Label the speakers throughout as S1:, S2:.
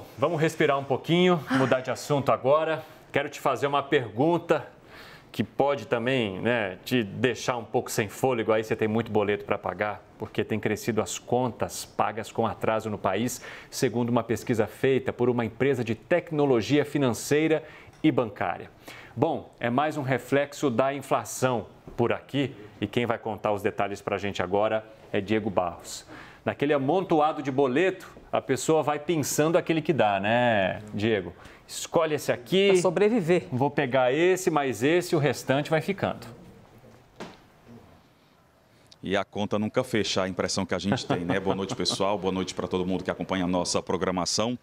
S1: Bom, vamos respirar um pouquinho, mudar de assunto agora. Quero te fazer uma pergunta que pode também né, te deixar um pouco sem fôlego, aí você tem muito boleto para pagar, porque tem crescido as contas pagas com atraso no país, segundo uma pesquisa feita por uma empresa de tecnologia financeira e bancária. Bom, é mais um reflexo da inflação por aqui, e quem vai contar os detalhes para a gente agora é Diego Barros naquele amontoado de boleto, a pessoa vai pensando aquele que dá, né, Diego? Escolhe esse aqui. Pra sobreviver. Vou pegar esse, mais esse, o restante vai ficando e a conta nunca
S2: fecha, a impressão que a gente tem, né? Boa noite, pessoal. Boa noite para todo mundo que acompanha a nossa programação.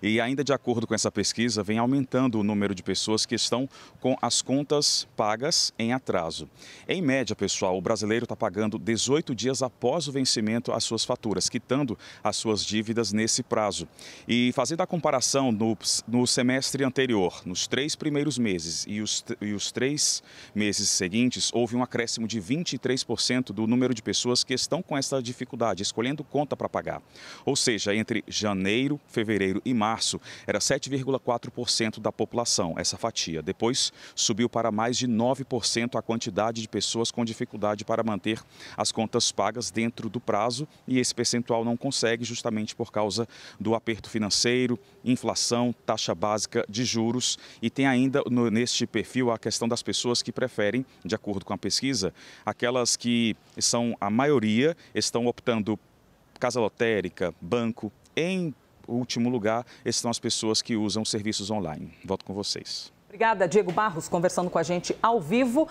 S2: E ainda de acordo com essa pesquisa, vem aumentando o número de pessoas que estão com as contas pagas em atraso. Em média, pessoal, o brasileiro está pagando 18 dias após o vencimento as suas faturas, quitando as suas dívidas nesse prazo. E fazendo a comparação no, no semestre anterior, nos três primeiros meses e os, e os três meses seguintes, houve um acréscimo de 23% do número número de pessoas que estão com essa dificuldade, escolhendo conta para pagar. Ou seja, entre janeiro, fevereiro e março, era 7,4% da população essa fatia. Depois subiu para mais de 9% a quantidade de pessoas com dificuldade para manter as contas pagas dentro do prazo e esse percentual não consegue justamente por causa do aperto financeiro, inflação, taxa básica de juros e tem ainda no, neste perfil a questão das pessoas que preferem, de acordo com a pesquisa, aquelas que são a maioria, estão optando casa lotérica, banco, em último lugar, estão as pessoas que usam serviços online. Volto com vocês.
S1: Obrigada, Diego Barros, conversando com a gente ao vivo.